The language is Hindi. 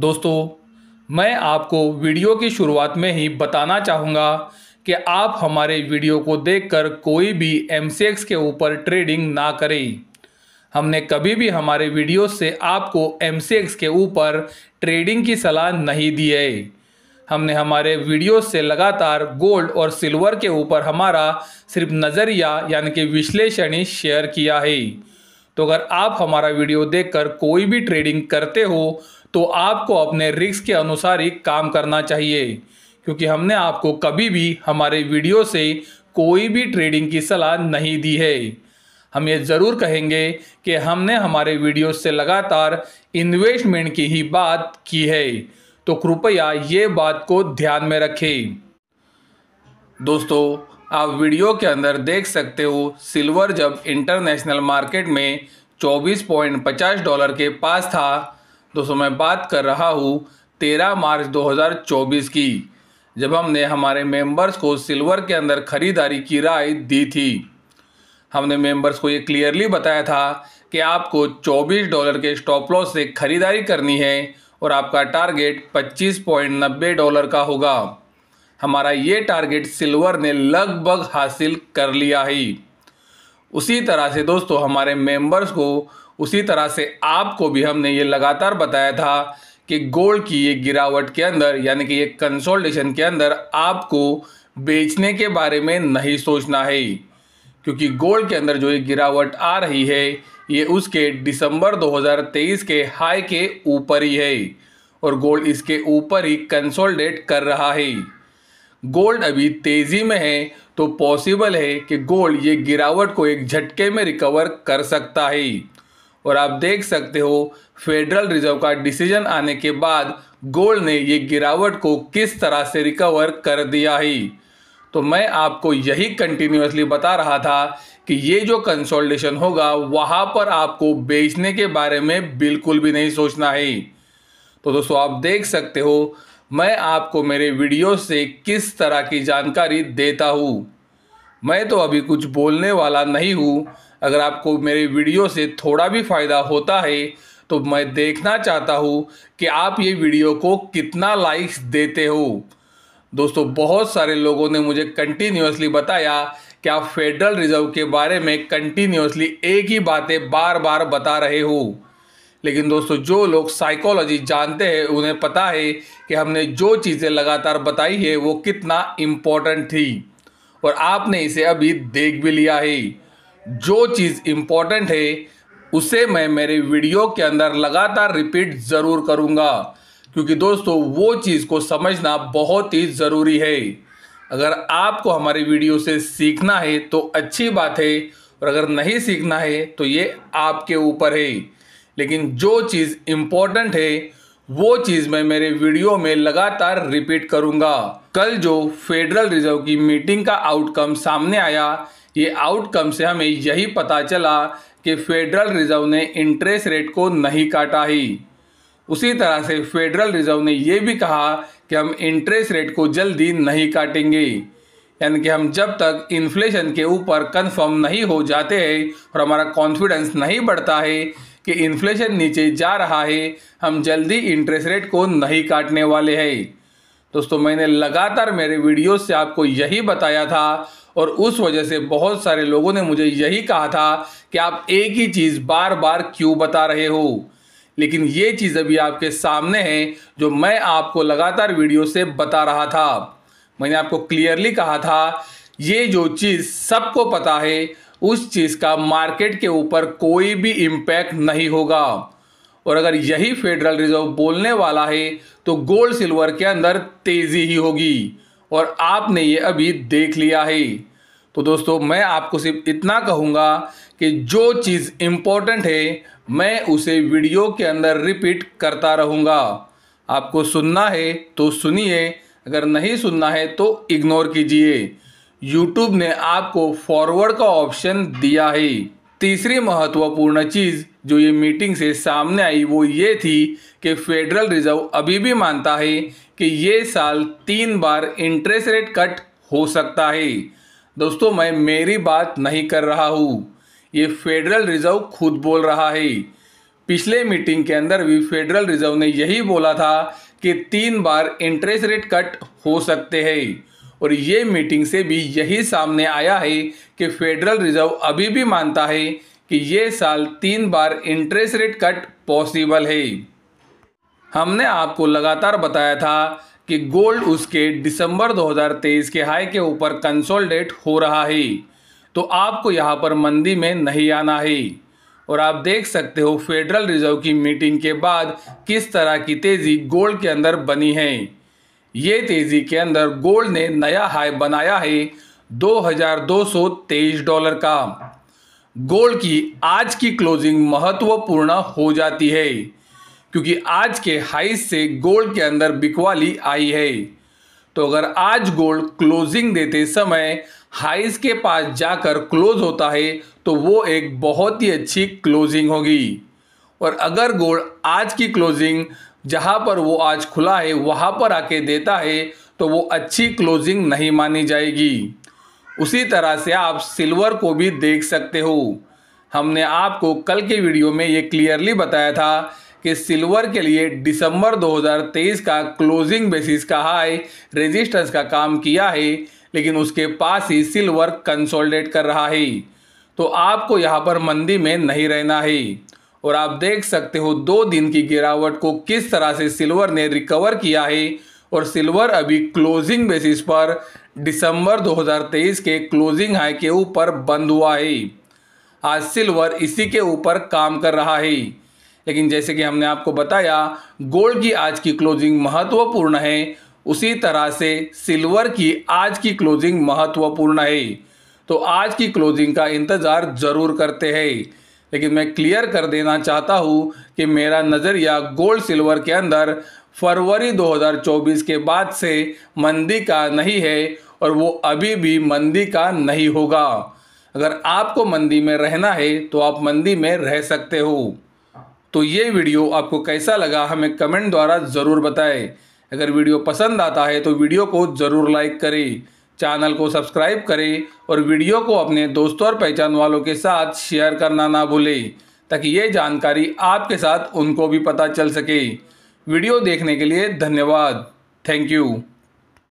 दोस्तों मैं आपको वीडियो की शुरुआत में ही बताना चाहूँगा कि आप हमारे वीडियो को देखकर कोई भी एम के ऊपर ट्रेडिंग ना करें हमने कभी भी हमारे वीडियो से आपको एम के ऊपर ट्रेडिंग की सलाह नहीं दी है हमने हमारे वीडियो से लगातार गोल्ड और सिल्वर के ऊपर हमारा सिर्फ नज़रिया यानी कि विश्लेषण ही शेयर किया है तो अगर आप हमारा वीडियो देखकर कोई भी ट्रेडिंग करते हो तो आपको अपने रिस्क के अनुसार ही काम करना चाहिए क्योंकि हमने आपको कभी भी हमारे वीडियो से कोई भी ट्रेडिंग की सलाह नहीं दी है हम ये ज़रूर कहेंगे कि हमने हमारे वीडियो से लगातार इन्वेस्टमेंट की ही बात की है तो कृपया ये बात को ध्यान में रखें दोस्तों आप वीडियो के अंदर देख सकते हो सिल्वर जब इंटरनेशनल मार्केट में 24.50 डॉलर के पास था दोस्तों मैं बात कर रहा हूँ 13 मार्च 2024 की जब हमने हमारे मेंबर्स को सिल्वर के अंदर ख़रीदारी की राय दी थी हमने मेंबर्स को ये क्लियरली बताया था कि आपको 24 डॉलर के स्टॉप लॉस से ख़रीदारी करनी है और आपका टारगेट 25.90 डॉलर का होगा हमारा ये टारगेट सिल्वर ने लगभग हासिल कर लिया ही उसी तरह से दोस्तों हमारे मेंबर्स को उसी तरह से आपको भी हमने ये लगातार बताया था कि गोल्ड की ये गिरावट के अंदर यानी कि ये कंसोल्टेशन के अंदर आपको बेचने के बारे में नहीं सोचना है क्योंकि गोल्ड के अंदर जो ये गिरावट आ रही है ये उसके दिसंबर 2023 के हाई के ऊपर ही है और गोल्ड इसके ऊपर ही कंसोल्टेट कर रहा है गोल्ड अभी तेज़ी में है तो पॉसिबल है कि गोल्ड ये गिरावट को एक झटके में रिकवर कर सकता है और आप देख सकते हो फेडरल रिजर्व का डिसीजन आने के बाद गोल्ड ने ये गिरावट को किस तरह से रिकवर कर दिया है तो मैं आपको यही कंटिन्यूसली बता रहा था कि ये जो कंसोल्टेशन होगा वहाँ पर आपको बेचने के बारे में बिल्कुल भी नहीं सोचना है तो दोस्तों आप देख सकते हो मैं आपको मेरे वीडियो से किस तरह की जानकारी देता हूँ मैं तो अभी कुछ बोलने वाला नहीं हूँ अगर आपको मेरे वीडियो से थोड़ा भी फ़ायदा होता है तो मैं देखना चाहता हूँ कि आप ये वीडियो को कितना लाइक्स देते हो दोस्तों बहुत सारे लोगों ने मुझे कंटिन्यूसली बताया कि आप फेडरल रिजर्व के बारे में कंटिन्यूसली एक ही बातें बार बार बता रहे हो लेकिन दोस्तों जो लोग साइकोलॉजी जानते हैं उन्हें पता है कि हमने जो चीज़ें लगातार बताई है वो कितना इम्पोर्टेंट थी और आपने इसे अभी देख भी लिया है जो चीज़ इम्पोर्टेंट है उसे मैं मेरे वीडियो के अंदर लगातार रिपीट ज़रूर करूँगा क्योंकि दोस्तों वो चीज़ को समझना बहुत ही ज़रूरी है अगर आपको हमारी वीडियो से सीखना है तो अच्छी बात है और अगर नहीं सीखना है तो ये आपके ऊपर है लेकिन जो चीज़ इम्पोर्टेंट है वो चीज़ मैं मेरे वीडियो में लगातार रिपीट करूँगा कल जो फेडरल रिजर्व की मीटिंग का आउटकम सामने आया ये आउटकम से हमें यही पता चला कि फेडरल रिजर्व ने इंटरेस्ट रेट को नहीं काटा ही उसी तरह से फेडरल रिजर्व ने यह भी कहा कि हम इंटरेस्ट रेट को जल्दी नहीं काटेंगे यानी कि हम जब तक इन्फ्लेशन के ऊपर कंफर्म नहीं हो जाते हैं और हमारा कॉन्फिडेंस नहीं बढ़ता है कि इन्फ्लेशन नीचे जा रहा है हम जल्दी इंटरेस्ट रेट को नहीं काटने वाले हैं दोस्तों मैंने लगातार मेरे वीडियो से आपको यही बताया था और उस वजह से बहुत सारे लोगों ने मुझे यही कहा था कि आप एक ही चीज़ बार बार क्यों बता रहे हो लेकिन ये चीज़ अभी आपके सामने है जो मैं आपको लगातार वीडियो से बता रहा था मैंने आपको क्लियरली कहा था ये जो चीज़ सबको पता है उस चीज़ का मार्केट के ऊपर कोई भी इम्पैक्ट नहीं होगा और अगर यही फेडरल रिजर्व बोलने वाला है तो गोल्ड सिल्वर के अंदर तेज़ी ही होगी और आपने ये अभी देख लिया है तो दोस्तों मैं आपको सिर्फ इतना कहूँगा कि जो चीज़ इम्पोर्टेंट है मैं उसे वीडियो के अंदर रिपीट करता रहूँगा आपको सुनना है तो सुनिए अगर नहीं सुनना है तो इग्नोर कीजिए यूट्यूब ने आपको फॉरवर्ड का ऑप्शन दिया है तीसरी महत्वपूर्ण चीज़ जो ये मीटिंग से सामने आई वो ये थी कि फेडरल रिजर्व अभी भी मानता है कि ये साल तीन बार इंटरेस्ट रेट कट हो सकता है दोस्तों मैं मेरी बात नहीं कर रहा हूँ ये फेडरल रिजर्व खुद बोल रहा है पिछले मीटिंग के अंदर भी फेडरल रिजर्व ने यही बोला था कि तीन बार इंटरेस्ट रेट कट हो सकते हैं और ये मीटिंग से भी यही सामने आया है कि फेडरल रिजर्व अभी भी मानता है कि ये साल तीन बार इंटरेस्ट रेट कट पॉसिबल है हमने आपको लगातार बताया था कि गोल्ड उसके दिसंबर 2023 के हाई के ऊपर कंसोलिडेट हो रहा है तो आपको यहाँ पर मंदी में नहीं आना है और आप देख सकते हो फेडरल रिजर्व की मीटिंग के बाद किस तरह की तेज़ी गोल्ड के अंदर बनी है ये तेज़ी के अंदर गोल्ड ने नया हाई बनाया है 2223 डॉलर का गोल्ड की आज की क्लोजिंग महत्वपूर्ण हो जाती है क्योंकि आज के हाई से गोल्ड के अंदर बिकवाली आई है तो अगर आज गोल्ड क्लोजिंग देते समय हाइस के पास जाकर क्लोज होता है तो वो एक बहुत ही अच्छी क्लोजिंग होगी और अगर गोल्ड आज की क्लोजिंग जहाँ पर वो आज खुला है वहाँ पर आके देता है तो वो अच्छी क्लोजिंग नहीं मानी जाएगी उसी तरह से आप सिल्वर को भी देख सकते हो हमने आपको कल के वीडियो में ये क्लियरली बताया था कि सिल्वर के लिए दिसंबर 2023 का क्लोजिंग बेसिस का हाई रेजिस्टेंस का काम किया है लेकिन उसके पास ही सिल्वर कंसोलिडेट कर रहा है तो आपको यहाँ पर मंदी में नहीं रहना है और आप देख सकते हो दो दिन की गिरावट को किस तरह से सिल्वर ने रिकवर किया है और सिल्वर अभी क्लोजिंग बेसिस पर दिसंबर 2023 के क्लोजिंग हाई के ऊपर बंद हुआ है आज सिल्वर इसी के ऊपर काम कर रहा है लेकिन जैसे कि हमने आपको बताया गोल्ड की आज की क्लोजिंग महत्वपूर्ण है उसी तरह से सिल्वर की आज की क्लोजिंग महत्वपूर्ण है तो आज की क्लोजिंग का इंतज़ार ज़रूर करते हैं लेकिन मैं क्लियर कर देना चाहता हूँ कि मेरा नज़रिया गोल्ड सिल्वर के अंदर फरवरी 2024 के बाद से मंदी का नहीं है और वो अभी भी मंदी का नहीं होगा अगर आपको मंदी में रहना है तो आप मंदी में रह सकते हो तो ये वीडियो आपको कैसा लगा हमें कमेंट द्वारा ज़रूर बताएं अगर वीडियो पसंद आता है तो वीडियो को ज़रूर लाइक करें चैनल को सब्सक्राइब करें और वीडियो को अपने दोस्तों और पहचान वालों के साथ शेयर करना ना भूलें ताकि ये जानकारी आपके साथ उनको भी पता चल सके वीडियो देखने के लिए धन्यवाद थैंक यू